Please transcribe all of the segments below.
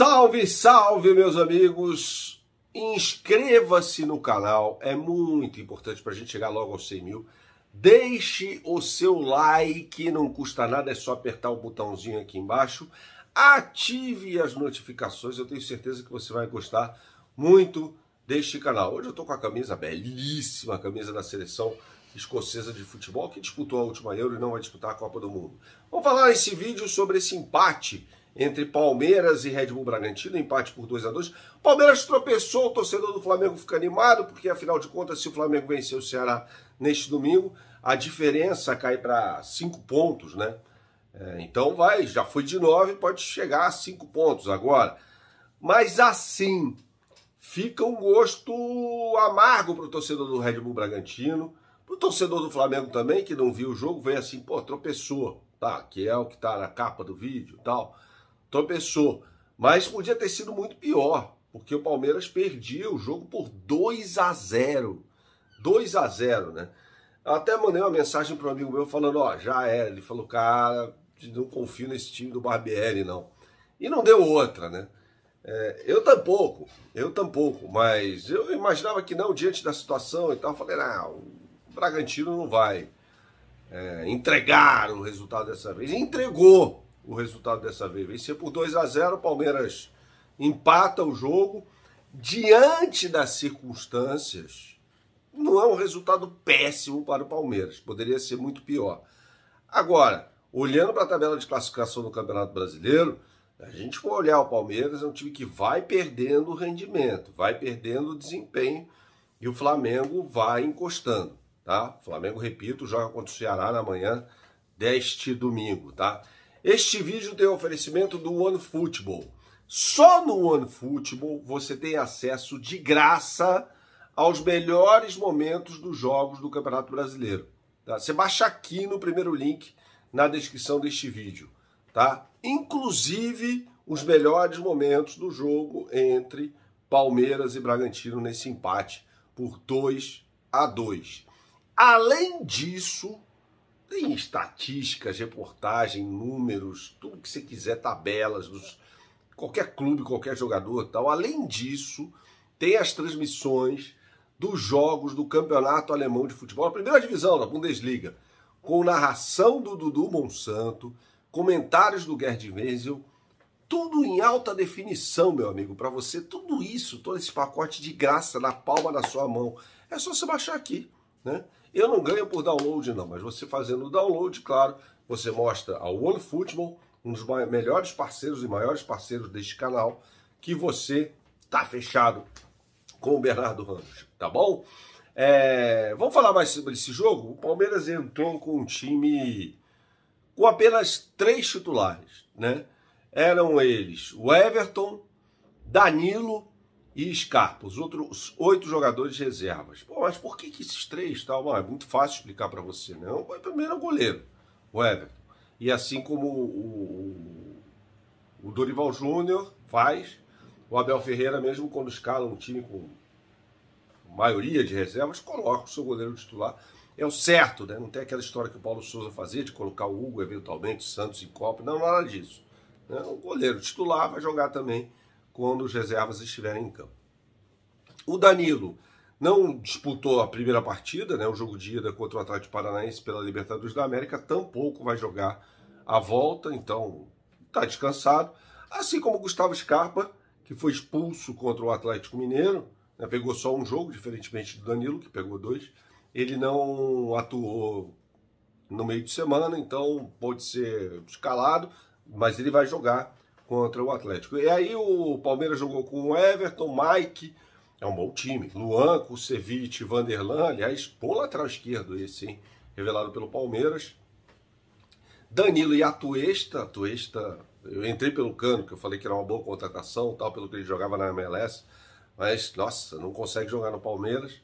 Salve, salve, meus amigos! Inscreva-se no canal, é muito importante para a gente chegar logo aos 100 mil. Deixe o seu like, não custa nada, é só apertar o botãozinho aqui embaixo. Ative as notificações, eu tenho certeza que você vai gostar muito deste canal. Hoje eu estou com a camisa belíssima, a camisa da seleção escocesa de futebol, que disputou a última Euro e não vai disputar a Copa do Mundo. Vou falar nesse vídeo sobre esse empate entre Palmeiras e Red Bull Bragantino, empate por 2 a 2 Palmeiras tropeçou, o torcedor do Flamengo fica animado, porque afinal de contas, se o Flamengo vencer o Ceará neste domingo, a diferença cai para 5 pontos, né? É, então vai, já foi de 9, pode chegar a 5 pontos agora. Mas assim, fica um gosto amargo para o torcedor do Red Bull Bragantino, para o torcedor do Flamengo também, que não viu o jogo, veio assim, pô, tropeçou, tá? Que é o que está na capa do vídeo tal tropeçou. Então, mas podia ter sido muito pior, porque o Palmeiras perdia o jogo por 2 a 0. 2 a 0, né? até mandei uma mensagem para um amigo meu falando, ó, oh, já era. Ele falou, cara, não confio nesse time do Barbieri, não. E não deu outra, né? É, eu tampouco, eu tampouco, mas eu imaginava que não, diante da situação e tal, falei, não, ah, o Bragantino não vai é, entregar o resultado dessa vez. E entregou, o resultado dessa vez. Vencia por 2 a 0 o Palmeiras empata o jogo. Diante das circunstâncias, não é um resultado péssimo para o Palmeiras. Poderia ser muito pior. Agora, olhando para a tabela de classificação do Campeonato Brasileiro, a gente for olhar o Palmeiras, é um time que vai perdendo rendimento, vai perdendo desempenho e o Flamengo vai encostando, tá? O Flamengo, repito, joga contra o Ceará na manhã deste domingo, tá? Este vídeo tem um oferecimento do One Football. Só no One Football você tem acesso de graça aos melhores momentos dos jogos do Campeonato Brasileiro. Tá? Você baixa aqui no primeiro link na descrição deste vídeo. Tá? Inclusive os melhores momentos do jogo entre Palmeiras e Bragantino nesse empate por 2 a 2. Além disso, tem estatísticas, reportagem, números, tudo que você quiser, tabelas, dos, qualquer clube, qualquer jogador tal. Além disso, tem as transmissões dos jogos do Campeonato Alemão de Futebol, a primeira divisão da Bundesliga, com narração do Dudu Monsanto, comentários do Gerd Wenzel, tudo em alta definição, meu amigo, para você. Tudo isso, todo esse pacote de graça na palma da sua mão. É só você baixar aqui, né? Eu não ganho por download, não, mas você fazendo o download, claro, você mostra ao Football um dos melhores parceiros e maiores parceiros deste canal, que você está fechado com o Bernardo Ramos, tá bom? É, vamos falar mais sobre esse jogo? O Palmeiras entrou com um time com apenas três titulares, né? Eram eles o Everton, Danilo e Scarpa, os outros oito jogadores reservas. Pô, mas por que, que esses três tal? Bom, é muito fácil explicar para você, não. O primeiro é o goleiro, o Everton. E assim como o, o, o Dorival Júnior faz, o Abel Ferreira, mesmo quando escala um time com maioria de reservas, coloca o seu goleiro titular. É o certo, né? Não tem aquela história que o Paulo Souza fazia de colocar o Hugo, eventualmente, o Santos em Copa. Não, nada disso. Né? O goleiro titular vai jogar também quando os reservas estiverem em campo. O Danilo não disputou a primeira partida, né, o jogo de ida contra o Atlético Paranaense pela Libertadores da América, tampouco vai jogar a volta, então está descansado. Assim como o Gustavo Scarpa, que foi expulso contra o Atlético Mineiro, né, pegou só um jogo, diferentemente do Danilo, que pegou dois. Ele não atuou no meio de semana, então pode ser escalado, mas ele vai jogar contra o Atlético. E aí o Palmeiras jogou com o Everton, Mike, é um bom time. Luan, Kusevich, Vanderlan, aliás, bom lateral esquerdo esse, hein? Revelado pelo Palmeiras. Danilo e Atuesta, Atuesta, eu entrei pelo cano, que eu falei que era uma boa contratação, tal, pelo que ele jogava na MLS, mas, nossa, não consegue jogar no Palmeiras,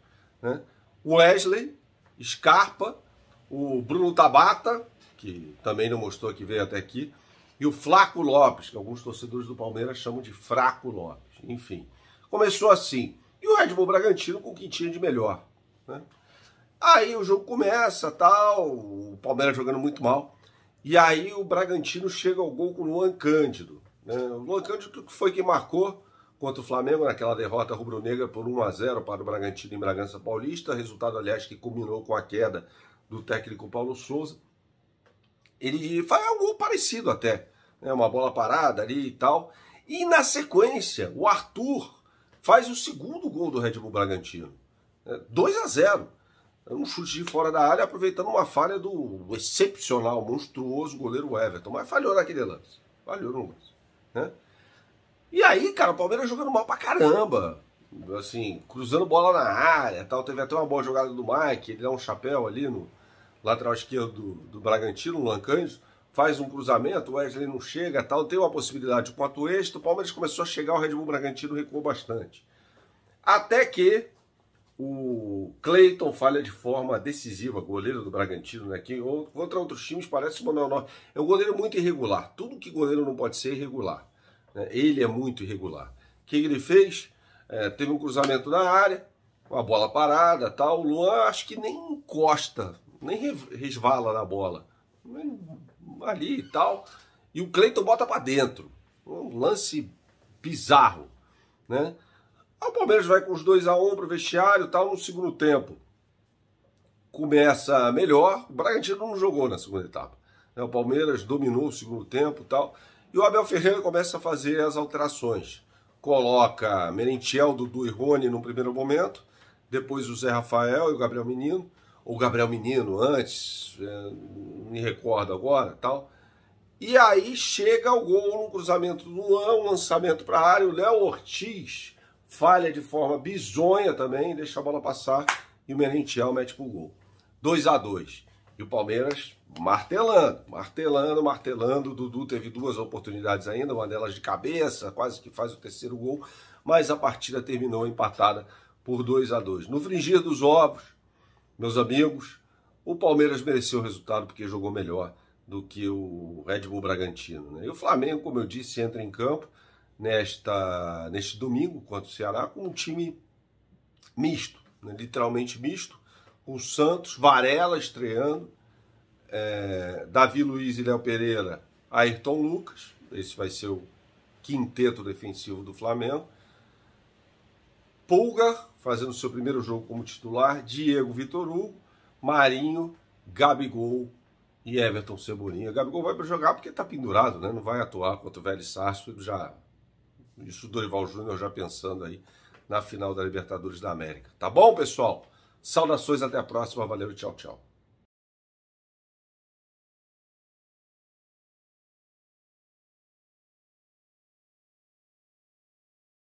né? Wesley, Scarpa, o Bruno Tabata, que também não mostrou que veio até aqui, e o Flaco Lopes, que alguns torcedores do Palmeiras chamam de Fraco Lopes. Enfim, começou assim. E o Red Bull Bragantino com o que tinha de melhor. Né? Aí o jogo começa, tal, o Palmeiras jogando muito mal. E aí o Bragantino chega ao gol com o Luan Cândido. Né? O Luan Cândido que foi quem marcou contra o Flamengo naquela derrota rubro-negra por 1 a 0 para o Bragantino em Bragança Paulista, resultado aliás que culminou com a queda do técnico Paulo Souza. Ele faz algo parecido até, né? uma bola parada ali e tal. E na sequência, o Arthur faz o segundo gol do Red Bull Bragantino. É, 2 a 0 Um chute de fora da área, aproveitando uma falha do excepcional, monstruoso goleiro Everton. Mas falhou naquele lance. Falhou no lance. Né? E aí, cara, o Palmeiras jogando mal pra caramba. Assim, cruzando bola na área tal. Teve até uma boa jogada do Mike, ele dá um chapéu ali no, lateral esquerdo do, do Bragantino, Luan Cândido, faz um cruzamento, o Wesley não chega, tal, tem uma possibilidade de o extra, o Palmeiras começou a chegar, o Red Bull Bragantino recuou bastante. Até que o Cleiton falha de forma decisiva, goleiro do Bragantino, né? Que ou, contra outros times parece o Manuel É um goleiro muito irregular. Tudo que goleiro não pode ser é irregular. Né? Ele é muito irregular. O que ele fez? É, teve um cruzamento na área, uma bola parada, tal. O Luan acho que nem encosta nem resvala na bola. Ali e tal. E o Cleiton bota para dentro. Um lance bizarro, né? O Palmeiras vai com os 2 a 1 um pro vestiário, tal, no segundo tempo. Começa melhor, o Bragantino não jogou na segunda etapa. Né? O Palmeiras dominou o segundo tempo, tal. E o Abel Ferreira começa a fazer as alterações. Coloca Merentiel, Dudu e Rony no primeiro momento, depois o Zé Rafael e o Gabriel Menino o Gabriel Menino antes, não é, me recordo agora tal. E aí chega o gol no cruzamento do Luan, um lançamento para a área, o Léo Ortiz falha de forma bizonha também, deixa a bola passar e o Merentiel mete pro gol. 2 a 2 E o Palmeiras martelando, martelando, martelando. O Dudu teve duas oportunidades ainda, uma delas de cabeça, quase que faz o terceiro gol, mas a partida terminou empatada por 2 a 2 No fringir dos ovos, meus amigos, o Palmeiras mereceu o resultado porque jogou melhor do que o Red Bull Bragantino. Né? E o Flamengo, como eu disse, entra em campo nesta, neste domingo contra o Ceará com um time misto, né? literalmente misto, com Santos, Varela estreando, é, Davi Luiz e Léo Pereira, Ayrton Lucas, esse vai ser o quinteto defensivo do Flamengo, Pulga, fazendo seu primeiro jogo como titular, Diego Vitor Hugo, Marinho, Gabigol e Everton Cebolinha. Gabigol vai jogar porque está pendurado, né? não vai atuar contra o Velho Sarso, já isso o Dorival Júnior já pensando aí na final da Libertadores da América. Tá bom, pessoal? Saudações, até a próxima. Valeu, tchau, tchau.